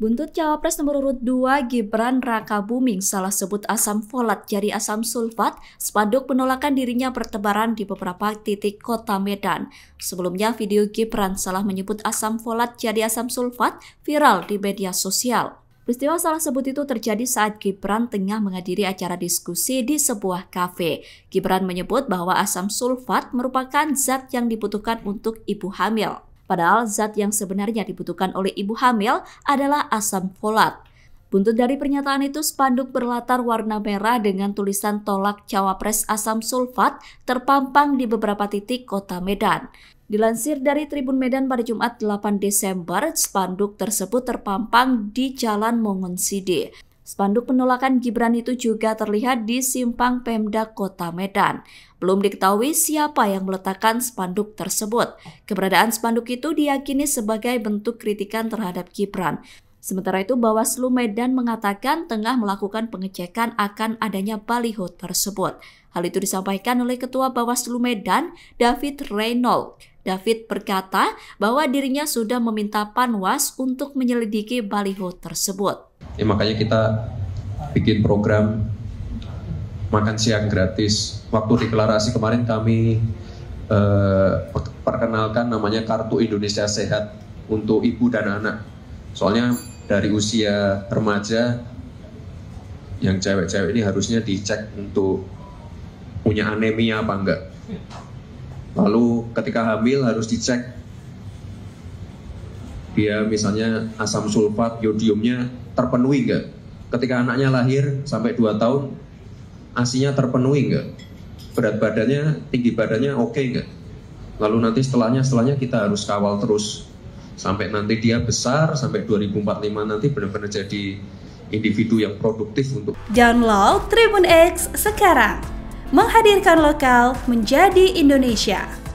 Buntut cawapres nomor urut 2 Gibran Raka Buming salah sebut asam folat jadi asam sulfat, spanduk penolakan dirinya bertebaran di beberapa titik kota Medan. Sebelumnya video Gibran salah menyebut asam folat jadi asam sulfat viral di media sosial. Peristiwa salah sebut itu terjadi saat Gibran tengah menghadiri acara diskusi di sebuah kafe. Gibran menyebut bahwa asam sulfat merupakan zat yang dibutuhkan untuk ibu hamil. Padahal zat yang sebenarnya dibutuhkan oleh ibu hamil adalah asam folat. Buntut dari pernyataan itu, spanduk berlatar warna merah dengan tulisan tolak cawapres asam sulfat terpampang di beberapa titik kota Medan. Dilansir dari Tribun Medan pada Jumat 8 Desember, spanduk tersebut terpampang di Jalan Mongon Sidi. Spanduk penolakan Gibran itu juga terlihat di simpang Pemda Kota Medan. Belum diketahui siapa yang meletakkan spanduk tersebut. Keberadaan spanduk itu diyakini sebagai bentuk kritikan terhadap Gibran. Sementara itu Bawaslu Medan mengatakan tengah melakukan pengecekan akan adanya baliho tersebut. Hal itu disampaikan oleh Ketua Bawaslu Medan, David Reynolds. David berkata bahwa dirinya sudah meminta Panwas untuk menyelidiki baliho tersebut. Ya, makanya kita bikin program makan siang gratis. Waktu deklarasi kemarin kami eh, perkenalkan namanya Kartu Indonesia Sehat untuk ibu dan anak Soalnya dari usia remaja yang cewek-cewek ini harusnya dicek untuk punya anemia apa enggak. Lalu ketika hamil harus dicek dia misalnya asam sulfat yodiumnya terpenuhi enggak. Ketika anaknya lahir sampai 2 tahun asinya terpenuhi enggak. Berat badannya, tinggi badannya oke okay enggak. Lalu nanti setelahnya setelahnya kita harus kawal terus sampai nanti dia besar sampai 2045 nanti benar-benar jadi individu yang produktif untuk download Tribun X sekarang menghadirkan lokal menjadi Indonesia.